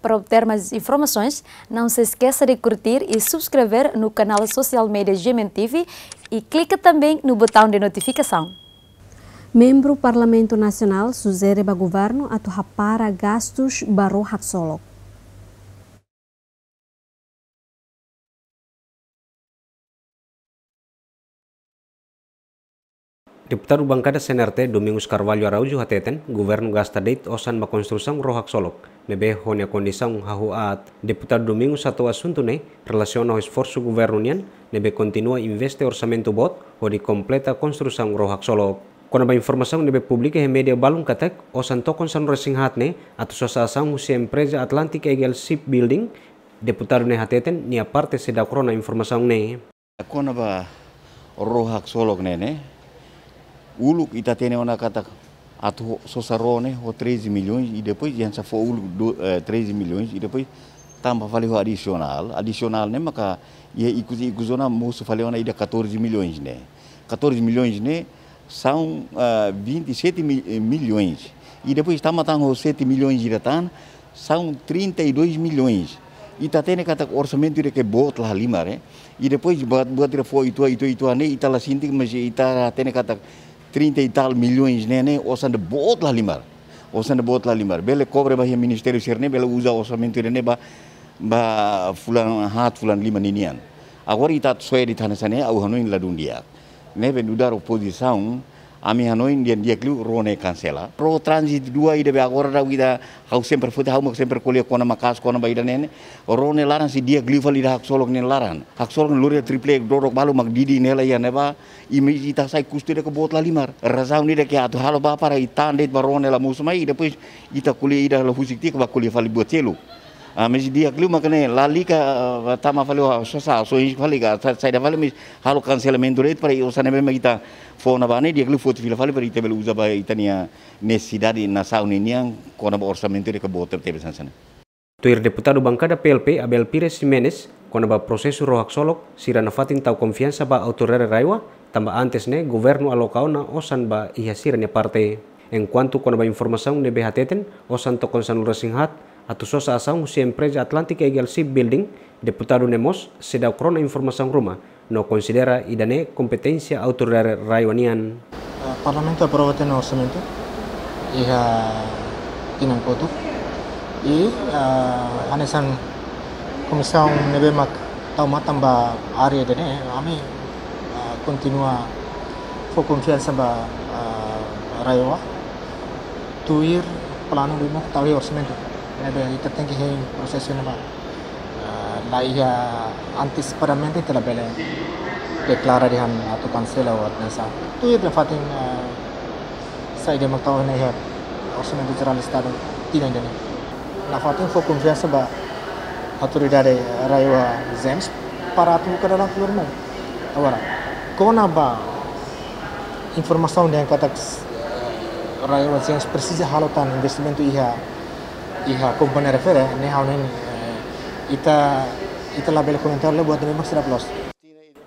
Para obter mais informações, não se esqueça de curtir e subscrever no canal Social Media Gemen TV e clique também no botão de notificação. Membro do Parlamento Nacional, Suzere Bagoverno, atuhapara gastos baru hak solok. Deputado bangkada CNRT Domingos Carvalho Araújo hateten, governo gasta date osan ma construção rohak solok, mebe hone a hahu at. Deputado Domingos atau asuntune ne, relaciona ao esforço governo nian, nebe continua investe orçamento bot, hodi kompleta construção rohak solok. Kona ba informação nebe publik he media balung katek, osan tokon san resing hatne, ato sosação husi empresa Atlantic Eagle Ship Building, deputar ne hateten, ni aparte parte se da crona ne. Kona ba rohak solok ne ne, Uluk Itatene Onakata é atu Sossarone, o 13 milhões, e depois Jansa foi Uluk do, eh, 13 milhões, e depois também valeu adicional, adicional, né, maka ia ikuti ikuzona moço valeu na ida 14 milhões, né. 14 milhões, né, são uh, eh, 27 eh, milhões. E depois também tá 7 milhões de iratan são 32 milhões. E tá tendo kata orçamento de que bot lá lima, né. E depois buat buat foi itu itu itu né? ita tá lá sinti, mas tá, ita tendo kata 30 e tal milhões, né, né, orçando bot lá limar. Orçando bot lá limar. Bele cobra bahia ministério serne, bele usa orçamento, né, ba, ba fulan hat fulan lima ninian. Agora ita soe di tanah sana, au hanuin la dunia. ben udar oposição, Ami Hanoi dia diaklu rone cancela. pro transit dua ida be agora da wida hau sempre fute hau sempre kolio kona makas kona baida nene. Rone laran si dia glifal ida hak solok nen laran. Hak solok luria triple dorok balu mak didi nela ya neba imi ita sai kustu ida kebot la limar. Razau nida ke atu halo ba para itan barone la musumai ida puis ita kulia ida la husik tik ba kulia fali buat celu. Ah, mas dia clima que nem lá liga ah, tá mas falei o ah, só só isso falei que sai da falei mas halo cancelamento rate para eu sabe mesmo que tá fona bane dia clima foto fila falei para ele belo usa para itania necessidade na sauna niang quando o orçamento de que botar tebe sana Tuir deputado bangka da PLP Abel Pires Jimenez quando ba prosesu rohak solok sira na fatin tau konfiansa ba autorere raiwa tamba antes ne governo alokau na osan ba ne parte en cuanto quando ba informação ne behateten osan to konsanura singhat a tu associação se empresa Atlântica Egal Building, deputado Nemos, sedau krona informasi rumah, no considera idane kompetensi autoridade raionian. Eh, Parlamento aprova o orçamento, iha tinan koto i a eh, anesan komisang nebemak tau matamba area dene, ami continua eh, fo confiança ba raioa, tuir plano de mo tau orçamento ada kita tengok hari proses ni mah lah ia anti sperman ni tidak boleh deklarasi atau kancel atau apa sah tu yang terfaham tu saya ya, dia tahu ni ya proses yang bicara lagi tidak jadi Nah, faham tu fokus sebab atau dia ada eh, raya zems para tu kerana lah keluar kau nak apa informasi yang kata eh, raya zems persisnya halutan investment tu ia. Ihak komponen fere eh? ne haunen eh, ita ita label komentar comentar le buat memang sudah plus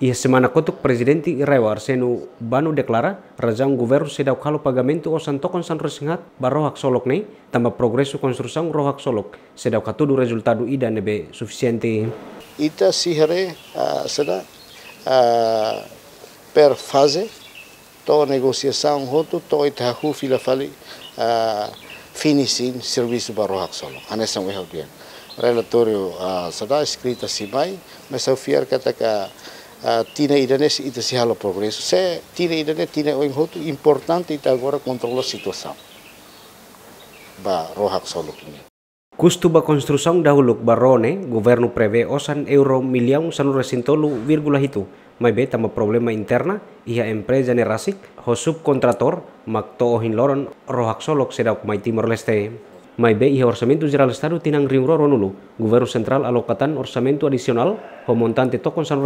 Ia semana kotuk ti Iraiwa Arsenu Banu deklara razão governo se kalu calo pagamento o santokon san resingat barohak solok nih tambah progresu konstrusang rohak solok sedau katudu resultado ida nebe suficiente. Ita sihere uh, seda uh, per fase to negosiasaun hotu to ita hu fali uh, finishing service para Solo, ane sang nação é o dia. Relatorio a ah, sada escrita si mai, mas ao fiar que ataca ah, tina idanes ita si halo progreso. Se tina idanes tina o inhoto importante ita agora kontrolo sa Ba rohak solok ini. Kustuba construção dahuluk barone, governo prevé osan euro milhão sanurasintolu virgula hitu mai beta tama problema interna iha empresa nerasik ho subcontrator makto ohin loron rohak solok sedap mai Timor Leste. Mai be iha orsamento general estado tinang rimro ronulu, governo central alokatan orsamento adisional, ho montante tokon San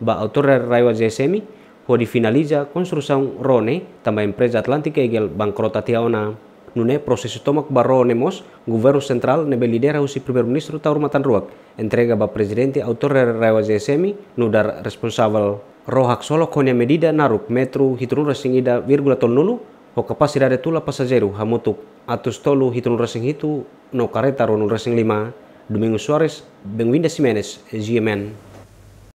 ba autora raiwa GSM ho finalija construção rone tama empresa Atlântica gel bankrota tiaona nune prosesi tomak barro nemos sentral sentral nebe lidera usi primer ministro tau rumatan ruak entrega ba presidente autor rewa ZSM nu responsabel rohak solo konya medida naruk metro hitrun rasing ida virgula ton nulu ho dari tula pasajeru hamutuk atus tolu hitrun rasing hitu no kareta ronu rasing lima Domingo Suarez, Bengwinda Simenes, GMN.